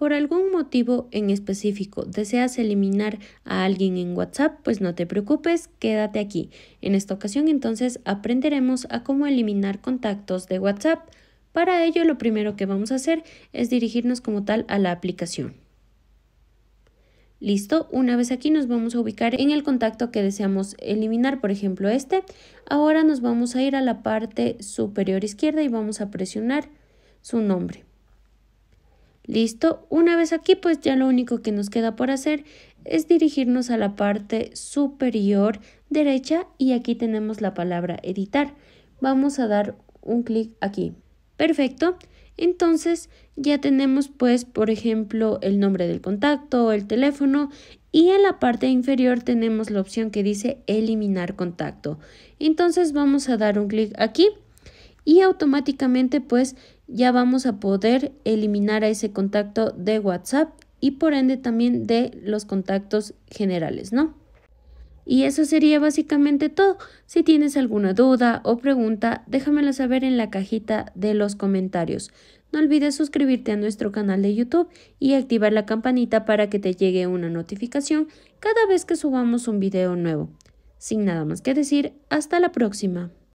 por algún motivo en específico deseas eliminar a alguien en WhatsApp, pues no te preocupes, quédate aquí. En esta ocasión entonces aprenderemos a cómo eliminar contactos de WhatsApp. Para ello lo primero que vamos a hacer es dirigirnos como tal a la aplicación. Listo, una vez aquí nos vamos a ubicar en el contacto que deseamos eliminar, por ejemplo este. Ahora nos vamos a ir a la parte superior izquierda y vamos a presionar su nombre. Listo, una vez aquí pues ya lo único que nos queda por hacer es dirigirnos a la parte superior derecha y aquí tenemos la palabra editar. Vamos a dar un clic aquí. Perfecto. Entonces ya tenemos pues por ejemplo el nombre del contacto, el teléfono y en la parte inferior tenemos la opción que dice eliminar contacto. Entonces vamos a dar un clic aquí y automáticamente pues ya vamos a poder eliminar a ese contacto de WhatsApp y por ende también de los contactos generales, ¿no? Y eso sería básicamente todo. Si tienes alguna duda o pregunta, déjamelo saber en la cajita de los comentarios. No olvides suscribirte a nuestro canal de YouTube y activar la campanita para que te llegue una notificación cada vez que subamos un video nuevo. Sin nada más que decir, hasta la próxima.